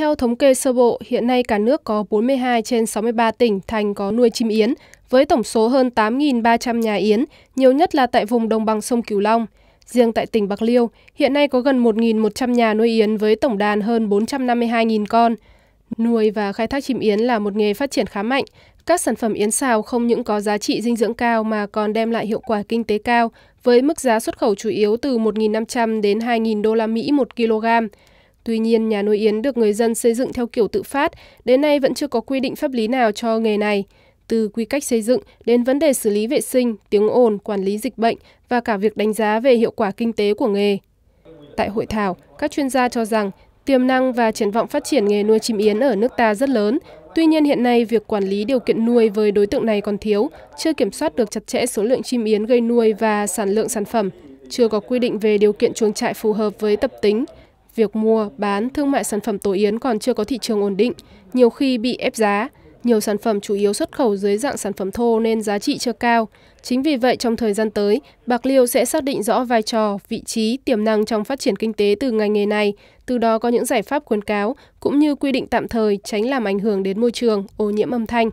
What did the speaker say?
Theo thống kê sơ bộ, hiện nay cả nước có 42 trên 63 tỉnh, thành có nuôi chim yến, với tổng số hơn 8.300 nhà yến, nhiều nhất là tại vùng đồng bằng sông Cửu Long. Riêng tại tỉnh Bạc Liêu, hiện nay có gần 1.100 nhà nuôi yến với tổng đàn hơn 452.000 con. Nuôi và khai thác chim yến là một nghề phát triển khá mạnh. Các sản phẩm yến xào không những có giá trị dinh dưỡng cao mà còn đem lại hiệu quả kinh tế cao, với mức giá xuất khẩu chủ yếu từ 1.500 đến 2.000 đô la Mỹ một kg. Tuy nhiên, nhà nuôi yến được người dân xây dựng theo kiểu tự phát, đến nay vẫn chưa có quy định pháp lý nào cho nghề này. Từ quy cách xây dựng đến vấn đề xử lý vệ sinh, tiếng ồn, quản lý dịch bệnh và cả việc đánh giá về hiệu quả kinh tế của nghề. Tại hội thảo, các chuyên gia cho rằng tiềm năng và triển vọng phát triển nghề nuôi chim yến ở nước ta rất lớn. Tuy nhiên hiện nay việc quản lý điều kiện nuôi với đối tượng này còn thiếu, chưa kiểm soát được chặt chẽ số lượng chim yến gây nuôi và sản lượng sản phẩm, chưa có quy định về điều kiện chuồng trại phù hợp với tập tính, Việc mua, bán, thương mại sản phẩm tổ yến còn chưa có thị trường ổn định, nhiều khi bị ép giá. Nhiều sản phẩm chủ yếu xuất khẩu dưới dạng sản phẩm thô nên giá trị chưa cao. Chính vì vậy, trong thời gian tới, Bạc Liêu sẽ xác định rõ vai trò, vị trí, tiềm năng trong phát triển kinh tế từ ngành nghề này, từ đó có những giải pháp khuyến cáo cũng như quy định tạm thời tránh làm ảnh hưởng đến môi trường, ô nhiễm âm thanh.